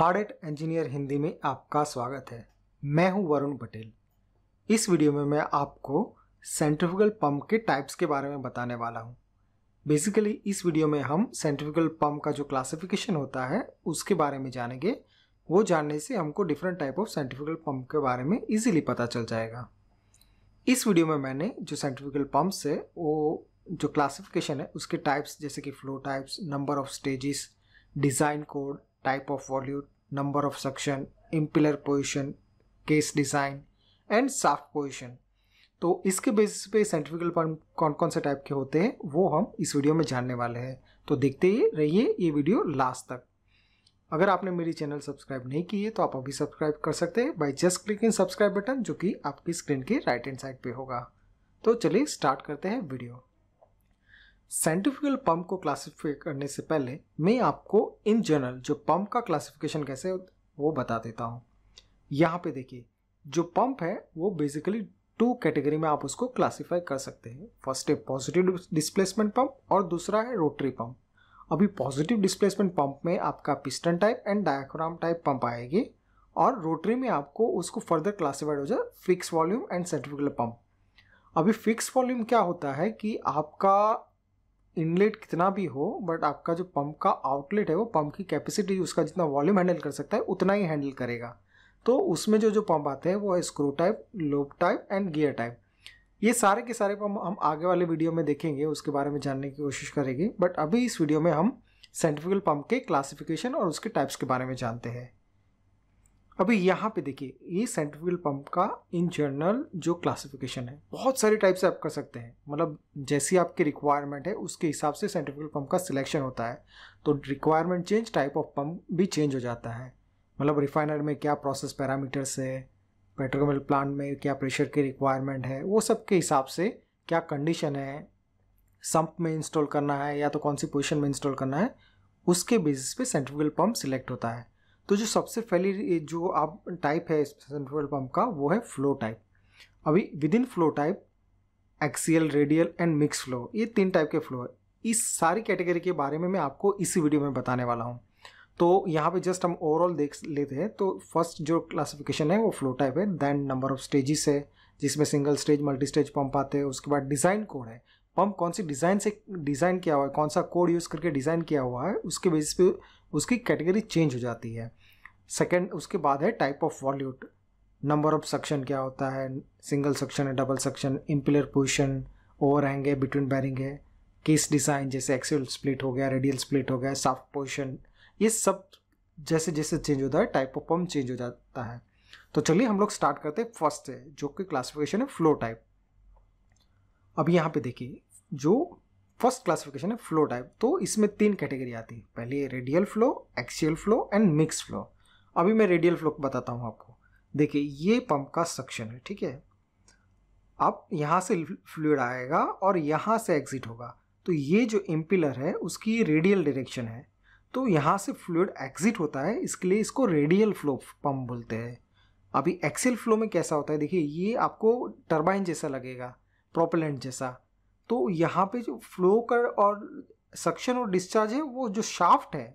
hard at engineer Hindi में आपका स्वागत है मैं हूं वरुण पटेल इस वीडियो में मैं आपको सेंट्रिफिकल पंप के टाइप्स के बारे में बताने वाला हूं बेसिकली इस वीडियो में हम सेंट्रिफिकल पंप का जो क्लासिफिकेशन होता है उसके बारे में जानेंगे वो जानने से हमको different type of centrifugal pump के बारे में ईजिली पता चल जाएगा इस वीडियो में मैंने जो सेंट्रिफिकल पम्प है वो जो क्लासिफिकेशन है उसके टाइप्स जैसे कि flow types number of stages design code type of volute number of suction impeller position case design and shaft position तो इसके बेसिस पे साइंटिफिकल पंप कौन कौन से टाइप के होते हैं वो हम इस वीडियो में जानने वाले हैं तो देखते ही रहिए ये वीडियो लास्ट तक अगर आपने मेरी चैनल सब्सक्राइब नहीं की है तो आप अभी सब्सक्राइब कर सकते हैं by just click in subscribe button जो कि आपकी स्क्रीन के राइट हैंड साइड पे होगा तो चलिए स्टार्ट करते हैं वीडियो साइंटिफिकल पंप को क्लासिफाई करने से पहले मैं आपको इन जनरल जो पंप का क्लासिफिकेशन कैसे वो बता देता हूँ यहाँ पे देखिए जो पंप है वो बेसिकली टू कैटेगरी में आप उसको क्लासिफाई कर सकते हैं फर्स्ट है पॉजिटिव डिस्प्लेसमेंट पंप और दूसरा है रोटरी पंप अभी पॉजिटिव डिस्प्लेसमेंट पंप में आपका piston type and diaphragm type pump आएगी और रोटरी में आपको उसको फर्दर क्लासीफाइड हो जाए fix volume and centrifugal pump अभी फिक्स वॉल्यूम क्या होता है कि आपका इनलेट कितना भी हो बट आपका जो पंप का आउटलेट है वो पंप की कैपेसिटी उसका जितना वॉल्यूम हैंडल कर सकता है उतना ही हैंडल करेगा तो उसमें जो जो पंप आते हैं वो है screw type lobe type and gear type ये सारे के सारे पंप हम आगे वाले वीडियो में देखेंगे उसके बारे में जानने की कोशिश करेंगे बट अभी इस वीडियो में हम साइंटिफिकल पंप के क्लासिफिकेशन और उसके टाइप्स के बारे में जानते हैं अभी यहाँ पे देखिए ये सेंट्रिफ्यूगल पंप का इन जनरल जो क्लासिफिकेशन है बहुत सारे टाइप से आप कर सकते हैं मतलब जैसी आपकी रिक्वायरमेंट है उसके हिसाब से सेंट्रिफ्यूगल पंप का सिलेक्शन होता है तो requirement change type of pump भी चेंज हो जाता है मतलब रिफाइनर में क्या प्रोसेस पैरामीटर्स है पेट्रोकेमिकल प्लांट में क्या प्रेशर की रिक्वायरमेंट है वो सब के हिसाब से क्या कंडीशन है संप में इंस्टॉल करना है या तो कौन सी पोजिशन में इंस्टॉल करना है उसके बेसिस पे सेंट्रिफ्यूगल पंप सिलेक्ट होता है तो जो सबसे पहली जो आप टाइप है सेंट्रल पंप का वो है फ्लो टाइप अभी within flow type axial radial and mix flow ये तीन टाइप के फ्लो है इस सारी कैटेगरी के बारे में मैं आपको इसी वीडियो में बताने वाला हूँ तो यहाँ पे जस्ट हम ओवरऑल देख लेते हैं तो फर्स्ट जो क्लासिफिकेशन है वो फ्लो टाइप है दैन नंबर ऑफ स्टेजेस है जिसमें single stage multi stage pump आते हैं उसके बाद डिज़ाइन कोड है पंप कौन सी डिज़ाइन से डिज़ाइन किया हुआ है कौन सा कोड यूज़ करके डिज़ाइन किया हुआ है उसके बेसिस पे उसकी कैटेगरी चेंज हो जाती है सेकेंड उसके बाद है type of volute number of section क्या होता है सिंगल सेक्शन है double section impeller position overhung है बिटवीन बैरिंग है केस डिज़ाइन जैसे एक्सेल स्प्लिट हो गया रेडियल स्प्लिट हो गया साफ्ट पोजिशन ये सब जैसे जैसे चेंज होता है टाइप ऑफ पम्प चेंज हो जाता है तो चलिए हम लोग स्टार्ट करते हैं फर्स्ट है जो कि क्लासिफिकेशन है फ्लो टाइप अब यहाँ पे देखिए जो फर्स्ट क्लासिफिकेशन है फ्लो टाइप तो इसमें तीन कैटेगरी आती है पहले radial flow axial flow and mix flow अभी मैं रेडियल फ्लो बताता हूँ आपको देखिए ये पंप का सक्शन है ठीक है अब यहाँ से फ्लूड आएगा और यहाँ से एग्जिट होगा तो ये जो इम्पिलर है उसकी रेडियल डायरेक्शन है तो यहाँ से फ्लूड एग्जिट होता है इसके लिए इसको रेडियल फ्लो पंप बोलते हैं अभी एक्सेल फ्लो में कैसा होता है देखिए ये आपको टर्बाइन जैसा लगेगा प्रोपेलेंट जैसा तो यहाँ पे जो फ्लो कर और सक्शन और डिस्चार्ज है वो जो शाफ्ट है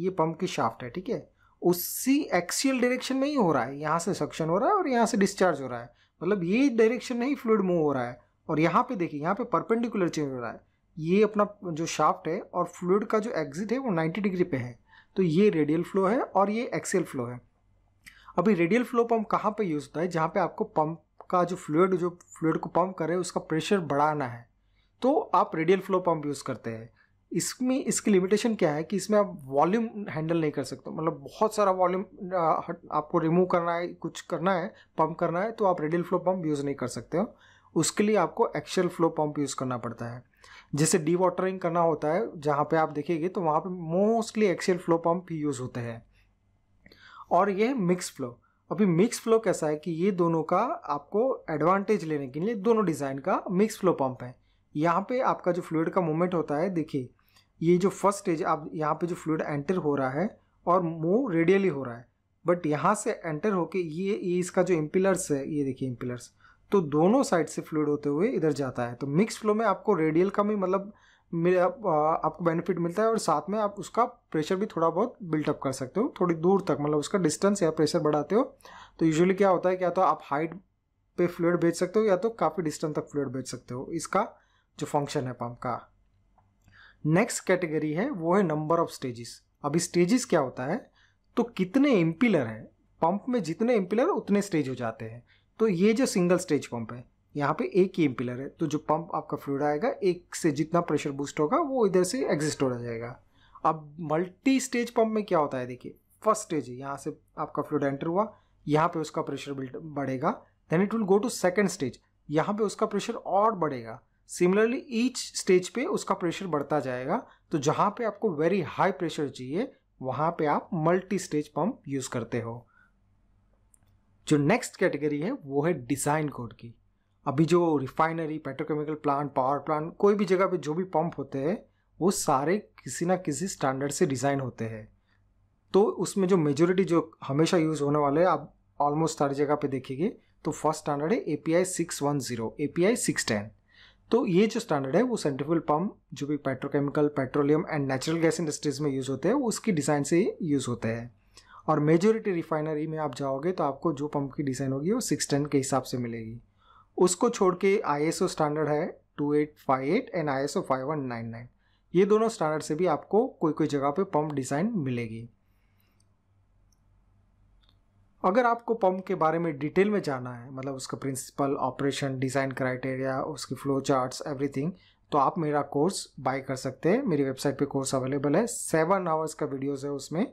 ये पंप की शाफ्ट है ठीक है उसी एक्सियल डायरेक्शन में ही हो रहा है यहाँ से सक्शन हो रहा है और यहाँ से डिस्चार्ज हो रहा है मतलब ये डायरेक्शन में ही फ्लूड मूव हो रहा है और यहाँ पे देखिए यहाँ पे परपेंडिकुलर चेंज हो रहा है ये अपना जो शाफ्ट है और फ्लूड का जो एग्जिट है वो 90 डिग्री पे है तो ये रेडियल फ्लो है और ये एक्सियल फ्लो है अभी रेडियल फ्लो पम्प कहाँ पर यूज़ होता है जहाँ पर आपको पम्प का जो फ्लूड जो फ्लूड को पम्प करे उसका प्रेशर बढ़ाना है तो आप रेडियल फ्लो पंप यूज़ करते हैं इसमें इसकी लिमिटेशन क्या है कि इसमें आप वॉल्यूम हैंडल नहीं कर सकते मतलब बहुत सारा वॉल्यूम आपको रिमूव करना है कुछ करना है पंप करना है तो आप रेडियल फ्लो पंप यूज़ नहीं कर सकते हो उसके लिए आपको एक्शल फ्लो पंप यूज़ करना पड़ता है जैसे डी वाटरिंग करना होता है जहाँ पे आप देखेंगे तो वहाँ पे मोस्टली एक्शल फ्लो पंप ही यूज़ होते हैं और ये मिक्स फ्लो अभी मिक्स फ्लो कैसा है कि ये दोनों का आपको एडवांटेज लेने के लिए दोनों डिज़ाइन का मिक्स फ्लो पंप है यहाँ पे आपका जो फ्लूड का मूवमेंट होता है देखिए ये जो फर्स्ट स्टेज आप यहाँ पे जो फ्लूड एंटर हो रहा है और मूव रेडियली हो रहा है बट यहाँ से एंटर होके ये ये इसका जो इम्पिलर्स है ये देखिए इम्पिलर्स तो दोनों साइड से फ्लूड होते हुए इधर जाता है तो मिक्स फ्लो में आपको रेडियल का भी मतलब आपको बेनिफिट मिलता है और साथ में आप उसका प्रेशर भी थोड़ा बहुत बिल्टअप कर सकते हो थोड़ी दूर तक मतलब उसका डिस्टेंस या प्रेशर बढ़ाते हो तो यूजुअली क्या होता है क्या तो आप हाइट पे फ्लूड भेज सकते हो या तो काफ़ी डिस्टेंस तक फ्लूड भेज सकते हो इसका जो फंक्शन है पंप का नेक्स्ट कैटेगरी है वो है नंबर ऑफ स्टेजेस अभी स्टेजेस क्या होता है तो कितने इम्पिलर हैं पंप में जितने इम्पिलर उतने स्टेज हो जाते हैं तो ये जो सिंगल स्टेज पंप है यहाँ पे एक ही इम्पिलर है तो जो पंप आपका फ्लूड आएगा एक से जितना प्रेशर बूस्ट होगा वो इधर से एग्जिस्ट हो जाएगा अब मल्टी स्टेज पंप में क्या होता है देखिए फर्स्ट स्टेज है यहाँ से आपका फ्लूड एंटर हुआ यहाँ पे उसका प्रेशर बिल्ड बढ़ेगा then it will go to second stage यहाँ पे उसका प्रेशर और बढ़ेगा सिमिलरली ईच स्टेज पे उसका प्रेशर बढ़ता जाएगा तो जहाँ पे आपको वेरी हाई प्रेशर चाहिए वहाँ पे आप मल्टी स्टेज पंप यूज़ करते हो जो नेक्स्ट कैटेगरी है वो है डिज़ाइन कोड की अभी जो refinery petrochemical plant power plant कोई भी जगह पे जो भी पंप होते हैं वो सारे किसी ना किसी स्टैंडर्ड से डिज़ाइन होते हैं तो उसमें जो मेजोरिटी जो हमेशा यूज़ होने वाले हैं आप ऑलमोस्ट सारी जगह पे देखेंगे तो फर्स्ट स्टैंडर्ड है A P I six one zero A P I six ten तो ये जो स्टैंडर्ड है वो सेंट्रीफ्यूल पम्प जो भी petrochemical petroleum and natural gas industries में यूज़ होते हैं उसकी डिज़ाइन से ही यूज़ होते हैं और मेजोरिटी रिफाइनरी में आप जाओगे तो आपको जो पंप की डिज़ाइन होगी वो सिक्स टेन के हिसाब से मिलेगी उसको छोड़ के आई एस ओ स्टैंडर्ड है two eight five eight and I S O five one nine nine ये दोनों स्टैंडर्ड से भी आपको कोई कोई जगह पे पंप डिज़ाइन मिलेगी अगर आपको पंप के बारे में डिटेल में जाना है मतलब उसका प्रिंसिपल ऑपरेशन डिज़ाइन क्राइटेरिया उसकी फ्लो चार्ट्स एवरीथिंग तो आप मेरा कोर्स बाय कर सकते हैं मेरी वेबसाइट पे कोर्स अवेलेबल है सेवन आवर्स का वीडियोस है उसमें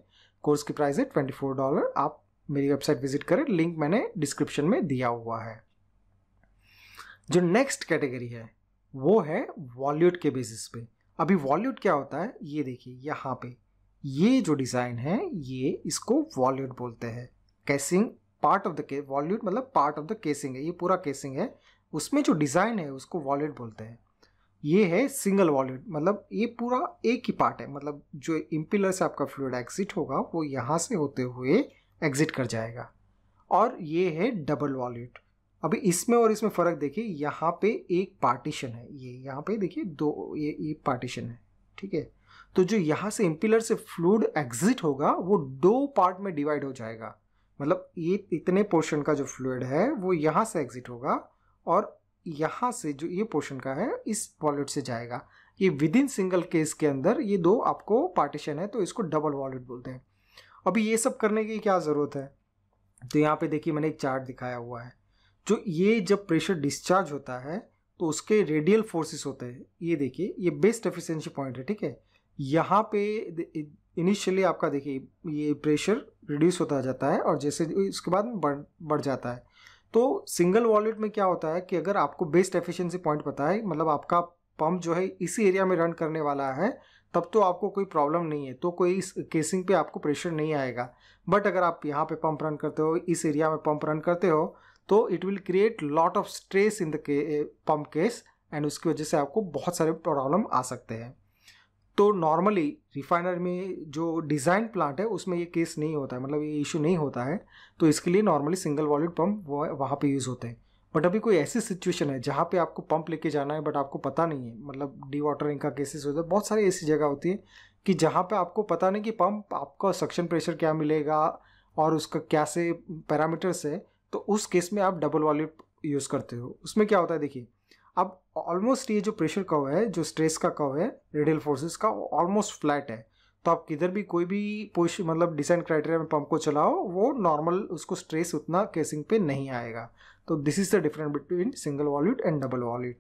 कोर्स की प्राइस है ट्वेंटी फोर डॉलर आप मेरी वेबसाइट विजिट करें लिंक मैंने डिस्क्रिप्शन में दिया हुआ है जो नेक्स्ट कैटेगरी है वो है वॉल्यूट के बेसिस पे अभी वॉल्यूट क्या होता है ये देखिए यहाँ पे ये जो डिज़ाइन है ये इसको वॉल्यूट बोलते हैं कैसिंग पार्ट ऑफ द के वॉल्यूट मतलब पार्ट ऑफ द केसिंग है ये पूरा केसिंग है उसमें जो डिज़ाइन है उसको वॉल्यूट बोलते हैं ये है सिंगल वॉल्यूट मतलब ये पूरा एक ही पार्ट है मतलब जो इम्पिलर से आपका फ्लूड एग्जिट होगा वो यहाँ से होते हुए एग्जिट कर जाएगा और ये है डबल वॉल्यूट अभी इसमें और इसमें फ़र्क देखिए यहाँ पे एक पार्टीशन है ये यहाँ पे देखिए दो ये ये पार्टीशन है ठीक है तो जो यहाँ से इम्पिलर से फ्लूड एग्जिट होगा वो दो पार्ट में डिवाइड हो जाएगा मतलब ये इतने पोर्शन का जो फ्लूड है वो यहाँ से एग्जिट होगा और यहाँ से जो ये पोर्शन का है इस वॉलेट से जाएगा ये विद इन सिंगल केस के अंदर ये दो आपको पार्टीशन है तो इसको डबल वॉलेट बोलते हैं अभी ये सब करने की क्या ज़रूरत है तो यहाँ पे देखिए मैंने एक चार्ट दिखाया हुआ है जो ये जब प्रेशर डिस्चार्ज होता है तो उसके रेडियल फोर्सेस होते हैं ये देखिए ये बेस्ट एफिशिएंसी पॉइंट है ठीक है यहाँ पे इनिशियली आपका देखिए ये प्रेशर रिड्यूस होता जाता है और जैसे इसके बाद बढ़ बढ़ जाता है तो सिंगल वॉलेट में क्या होता है कि अगर आपको बेस्ट एफिशिएंसी पॉइंट पता है मतलब आपका पंप जो है इसी एरिया में रन करने वाला है तब तो आपको कोई प्रॉब्लम नहीं है तो कोई इस केसिंग पे आपको प्रेशर नहीं आएगा बट अगर आप यहाँ पे पंप रन करते हो इस एरिया में पंप रन करते हो तो it will create lot of stress in the pump case and उसकी वजह से आपको बहुत सारे प्रॉब्लम आ सकते हैं तो नॉर्मली रिफाइनर में जो डिज़ाइन प्लांट है उसमें ये केस नहीं होता है मतलब ये इशू नहीं होता है तो इसके लिए नॉर्मली सिंगल वॉल्यूड पम्प वहाँ पे यूज़ होते हैं बट अभी कोई ऐसी सिचुएशन है जहाँ पे आपको पंप लेके जाना है बट आपको पता नहीं है मतलब डी वाटरिंग का केसेस होता है बहुत सारी ऐसी जगह होती है कि जहाँ पे आपको पता नहीं कि पंप आपका सक्शन प्रेशर क्या मिलेगा और उसका क्या से पैरामीटर्स है तो उस केस में आप डबल वॉल्यूट यूज़ करते हो उसमें क्या होता है देखिए अब ऑलमोस्ट ये जो प्रेशर कव है जो स्ट्रेस का कव है रेडियल फोर्सेस का ऑलमोस्ट फ्लैट है तो आप किधर भी कोई भी पोश मतलब डिजाइन क्राइटेरिया में पंप को चलाओ वो नॉर्मल उसको स्ट्रेस उतना केसिंग पे नहीं आएगा तो this is the difference between single volute and double volute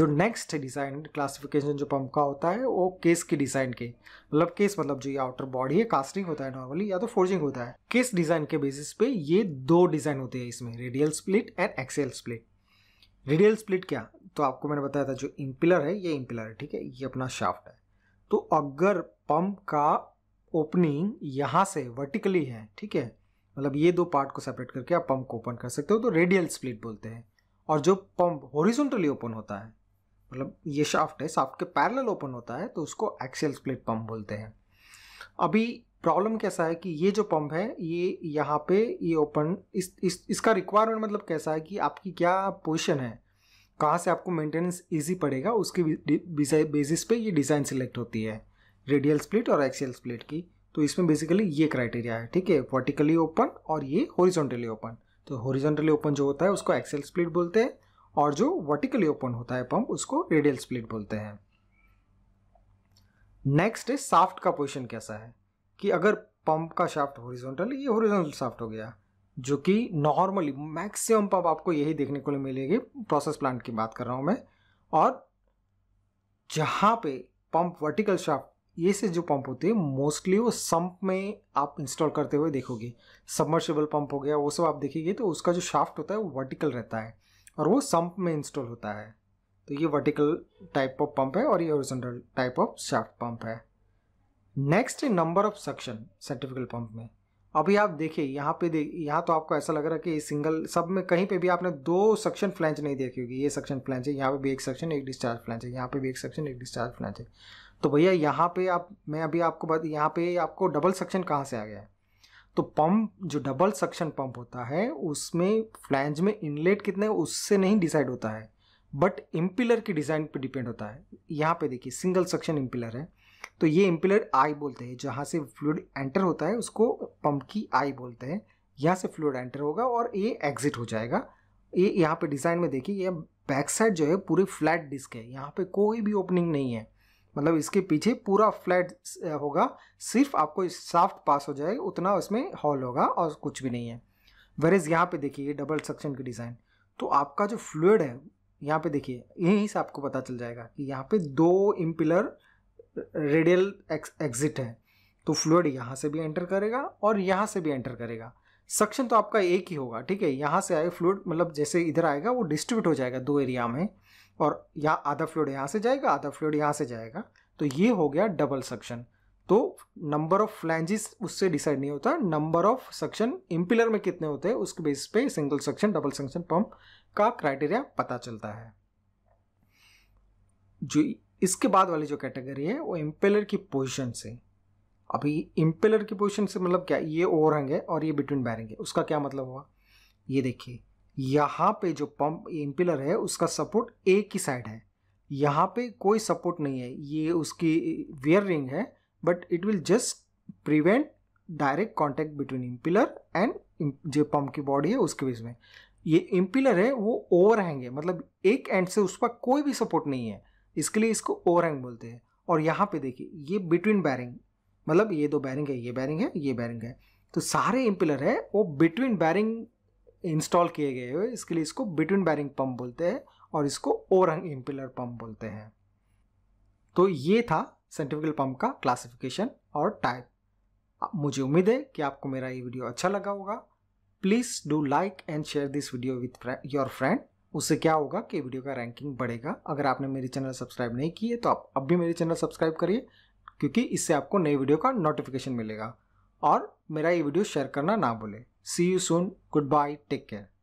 जो नेक्स्ट डिज़ाइन क्लासिफिकेशन जो पंप का होता है वो केस के डिज़ाइन के मतलब केस मतलब जो ये आउटर बॉडी है कास्टिंग होता है नॉर्मली या तो फोर्जिंग होता है केस डिज़ाइन के बेसिस पे ये दो डिज़ाइन होते हैं इसमें radial split and axial split radial split क्या तो आपको मैंने बताया था जो इम्पिलर है ये इम्पिलर है ठीक है ये अपना शाफ्ट है तो अगर पंप का ओपनिंग यहाँ से वर्टिकली है ठीक है मतलब ये दो पार्ट को सेपरेट करके आप पंप को ओपन कर सकते हो तो रेडियल स्प्लिट बोलते हैं और जो पंप हॉरिजॉन्टली ओपन होता है मतलब ये शाफ्ट है शाफ्ट के पैरेलल ओपन होता है तो उसको एक्सेल स्प्लिट पंप बोलते हैं अभी प्रॉब्लम कैसा है कि ये जो पंप है ये यहाँ पे ये ओपन इस, इस इसका रिक्वायरमेंट मतलब कैसा है कि आपकी क्या पोजिशन है कहाँ से आपको मेंटेनेंस इजी पड़ेगा उसके बेसिस पे ये डिज़ाइन सिलेक्ट होती है रेडियल स्प्लिट और एक्सियल स्प्लिट की तो इसमें बेसिकली ये क्राइटेरिया है ठीक है वर्टिकली ओपन और ये हॉरिजॉन्टली ओपन तो हॉरिजॉन्टली ओपन जो होता है उसको एक्सेल स्प्लिट बोलते हैं और जो वर्टिकली ओपन होता है पंप उसको रेडियल स्प्लिट बोलते हैं नेक्स्ट है साफ्ट का पोजिशन कैसा है कि अगर पंप का शाफ्ट हॉरिजॉन्टल ये हॉरिजॉन्टल शाफ्ट हो गया जो कि नॉर्मली मैक्सिमम पंप आपको यही देखने को मिलेगी प्रोसेस प्लांट की बात कर रहा हूँ मैं और जहाँ पे पंप वर्टिकल शाफ्ट ये से जो पंप होते हैं मोस्टली वो सम्प में आप इंस्टॉल करते हुए देखोगे सबमर्शेबल पंप हो गया वो सब आप देखेंगे तो उसका जो शाफ्ट होता है वो वर्टिकल रहता है और वो सम्प में इंस्टॉल होता है तो ये वर्टिकल टाइप ऑफ पंप है और ये horizontal type of shaft pump है next number of suction centrifugal pump में अभी आप देखिए यहाँ पे देख यहाँ तो आपको ऐसा लग रहा है कि सिंगल सब में कहीं पे भी आपने दो सक्शन फ्लैंच नहीं देखी होगी ये सक्शन फ्लैंच है यहाँ पे भी एक सेक्शन एक डिस्चार्ज फ्लैंच है यहाँ पे भी एक सेक्शन एक डिस्चार्ज फ्लैंच है तो भैया यहाँ पे आप मैं अभी आपको बात यहाँ पे आपको डबल सक्शन कहाँ से आ गया है तो पंप जो डबल सक्शन पंप होता है उसमें फ्लैंज में इनलेट कितने उससे नहीं डिसाइड होता है बट इम्पिलर की डिज़ाइन पे डिपेंड होता है यहाँ पे देखिए सिंगल सक्शन इम्पिलर है तो ये इम्पेलर आई बोलते हैं जहाँ से फ्लूड एंटर होता है उसको पंप की आई बोलते हैं यहाँ से फ्लूड एंटर होगा और ये एग्जिट हो जाएगा ये यहाँ पे डिज़ाइन में देखिए ये बैक साइड जो है पूरी फ्लैट डिस्क है यहाँ पे कोई भी ओपनिंग नहीं है मतलब इसके पीछे पूरा फ्लैट होगा सिर्फ आपको साफ्ट पास हो जाएगा उतना उसमें हॉल होगा और कुछ भी नहीं है वेरेज यहाँ पे देखिए ये डबल सेक्शन की डिज़ाइन तो आपका जो फ्लूड है यहाँ पे देखिए यहीं से आपको पता चल जाएगा कि यहाँ पे दो इम्पिलर रेडियल एग्जिट है तो फ्लूड यहाँ से भी एंटर करेगा और यहाँ से भी एंटर करेगा सक्शन तो आपका एक ही होगा ठीक है यहाँ से आए फ्लूड मतलब जैसे इधर आएगा वो डिस्ट्रीब्यूट हो जाएगा दो एरिया में और यहाँ आधा फ्लूड यहाँ से जाएगा आधा फ्लूड यहाँ से जाएगा तो ये हो गया डबल सक्शन तो नंबर ऑफ फ्लैंजिस उससे डिसाइड नहीं होता नंबर ऑफ सक्शन इम्पिलर में कितने होते हैं उसके बेस पे single section double suction pump का क्राइटेरिया पता चलता है जो इसके बाद वाली जो कैटेगरी है वो इम्पेलर की पोजिशन से अभी इम्पेलर की पोजिशन से मतलब क्या ये ओवरहैंग है और ये बिटवीन बैरिंग है उसका क्या मतलब हुआ ये देखिए यहाँ पे जो पंप इम्पेलर है उसका सपोर्ट ए की साइड है यहाँ पे कोई सपोर्ट नहीं है ये उसकी वेयर रिंग है but it will just prevent direct contact between impeller and जो पंप की बॉडी है उसके बीच में ये इम्पिलर है वो ओवर हैंग है मतलब एक एंड से उस पर कोई भी सपोर्ट नहीं है इसके लिए इसको ओ रैंक बोलते हैं और यहाँ पे देखिए ये बिटवीन बैरिंग मतलब ये दो बैरिंग है ये बैरिंग है ये बैरिंग है तो सारे इम्पिलर है वो बिटवीन बैरिंग इंस्टॉल किए गए हुए इसके लिए इसको बिटवीन बैरिंग पंप बोलते हैं और इसको ओ रंग इम्पिलर पम्प बोलते हैं तो ये था सेंट्रिफिकल पम्प का क्लासिफिकेशन और टाइप मुझे उम्मीद है कि आपको मेरा ये वीडियो अच्छा लगा होगा please do like and share this video with your friend उससे क्या होगा कि वीडियो का रैंकिंग बढ़ेगा अगर आपने मेरी चैनल सब्सक्राइब नहीं की है तो आप अब भी मेरी चैनल सब्सक्राइब करिए क्योंकि इससे आपको नए वीडियो का नोटिफिकेशन मिलेगा और मेरा ये वीडियो शेयर करना ना भूलें see you soon goodbye take care